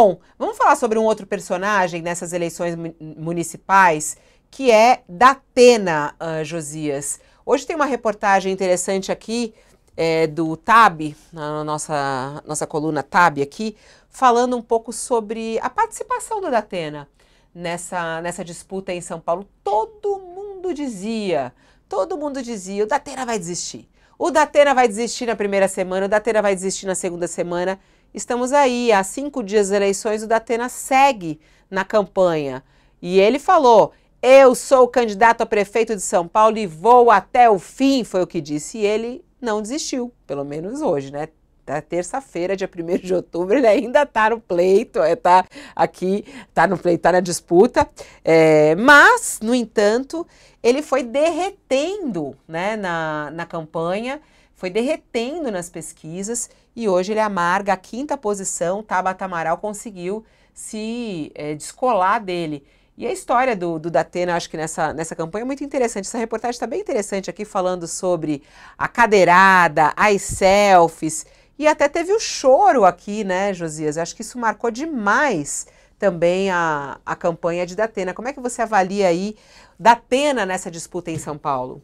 Bom, vamos falar sobre um outro personagem nessas eleições municipais, que é Datena, uh, ah, Josias. Hoje tem uma reportagem interessante aqui é, do TAB, na nossa, nossa coluna TAB aqui, falando um pouco sobre a participação do Datena nessa, nessa disputa em São Paulo. Todo mundo dizia, todo mundo dizia, o Datena vai desistir. O Datena vai desistir na primeira semana, o Datena vai desistir na segunda semana. Estamos aí, há cinco dias das eleições, o Datena segue na campanha. E ele falou: Eu sou o candidato a prefeito de São Paulo e vou até o fim, foi o que disse. E ele não desistiu, pelo menos hoje, né? Tá terça-feira, dia 1 de outubro, ele ainda está no pleito, está é, aqui, está no pleito, está na disputa. É, mas, no entanto, ele foi derretendo né, na, na campanha, foi derretendo nas pesquisas e hoje ele amarga a quinta posição. Tabata Amaral conseguiu se é, descolar dele. E a história do, do Datena, acho que nessa, nessa campanha é muito interessante. Essa reportagem está bem interessante aqui, falando sobre a cadeirada, as selfies e até teve o choro aqui, né, Josias? acho que isso marcou demais também a, a campanha de Datena. Como é que você avalia aí Datena nessa disputa em São Paulo?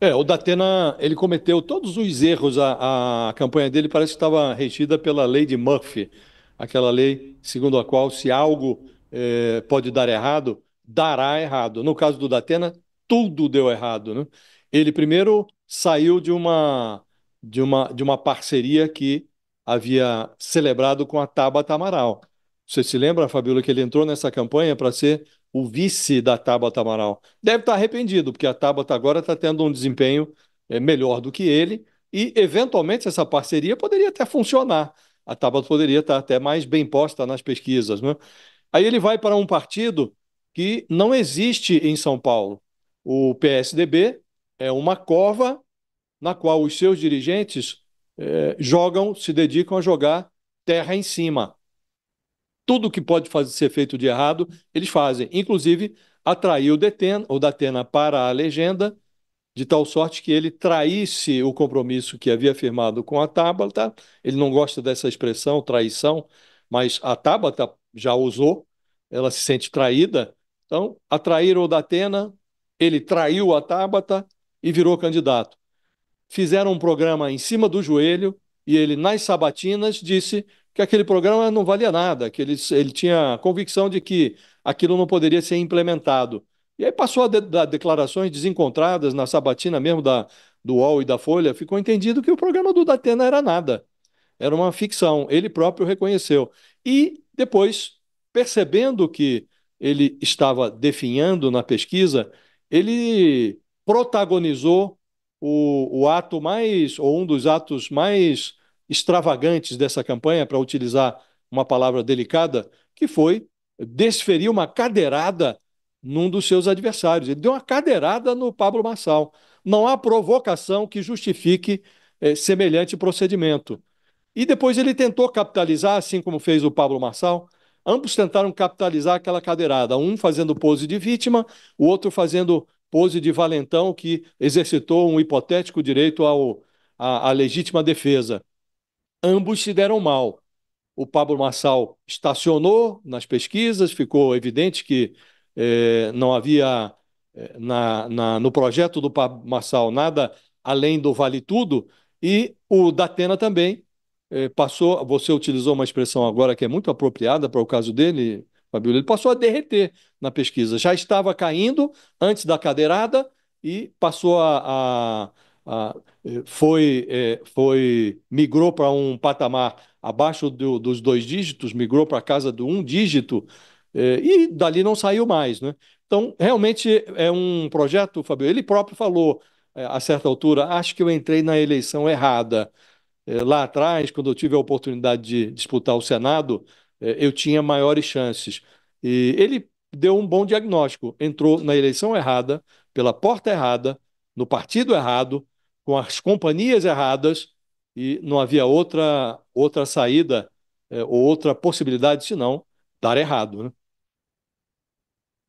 É, o Datena, ele cometeu todos os erros, a, a campanha dele parece que estava regida pela lei de Murphy, aquela lei segundo a qual se algo é, pode dar errado, dará errado. No caso do Datena, tudo deu errado, né? Ele primeiro saiu de uma de uma, de uma parceria que havia celebrado com a Tabata Amaral. Você se lembra, Fabíola, que ele entrou nessa campanha para ser o vice da Tabata Amaral? Deve estar arrependido, porque a Tabata agora está tendo um desempenho eh, melhor do que ele e, eventualmente, essa parceria poderia até funcionar. A Tabata poderia estar até mais bem posta nas pesquisas. Né? Aí ele vai para um partido que não existe em São Paulo. O PSDB é uma cova na qual os seus dirigentes eh, jogam, se dedicam a jogar terra em cima. Tudo que pode fazer, ser feito de errado, eles fazem. Inclusive, atrair o, Deten, o Datena para a legenda, de tal sorte que ele traísse o compromisso que havia firmado com a Tabata. Ele não gosta dessa expressão, traição, mas a Tabata já usou, ela se sente traída. Então, atraíram o Datena, ele traiu a Tabata e virou candidato fizeram um programa em cima do joelho e ele, nas sabatinas, disse que aquele programa não valia nada, que ele, ele tinha a convicção de que aquilo não poderia ser implementado. E aí passou a de, declarações desencontradas na sabatina mesmo da, do UOL e da Folha, ficou entendido que o programa do Datena era nada, era uma ficção, ele próprio reconheceu. E depois, percebendo que ele estava definhando na pesquisa, ele protagonizou o, o ato mais, ou um dos atos mais extravagantes dessa campanha, para utilizar uma palavra delicada, que foi desferir uma cadeirada num dos seus adversários. Ele deu uma cadeirada no Pablo Marçal. Não há provocação que justifique eh, semelhante procedimento. E depois ele tentou capitalizar, assim como fez o Pablo Marçal. Ambos tentaram capitalizar aquela cadeirada, um fazendo pose de vítima, o outro fazendo pose de valentão que exercitou um hipotético direito ao, à, à legítima defesa. Ambos se deram mal. O Pablo Marçal estacionou nas pesquisas, ficou evidente que eh, não havia eh, na, na, no projeto do Pablo Marçal nada além do vale tudo, e o Datena também eh, passou. Você utilizou uma expressão agora que é muito apropriada para o caso dele, Fabíola, ele passou a derreter na pesquisa. Já estava caindo antes da cadeirada e passou a, a, a eh, foi, é, foi migrou para um patamar abaixo do, dos dois dígitos, migrou para a casa do um dígito é, e dali não saiu mais, né? Então, realmente é um projeto, Fabio. Ele próprio falou é, a certa altura: acho que eu entrei na eleição errada. É, lá atrás, quando eu tive a oportunidade de disputar o Senado, é, eu tinha maiores chances. E ele deu um bom diagnóstico. Entrou na eleição errada, pela porta errada, no partido errado, com as companhias erradas, e não havia outra, outra saída é, ou outra possibilidade senão dar errado. Né?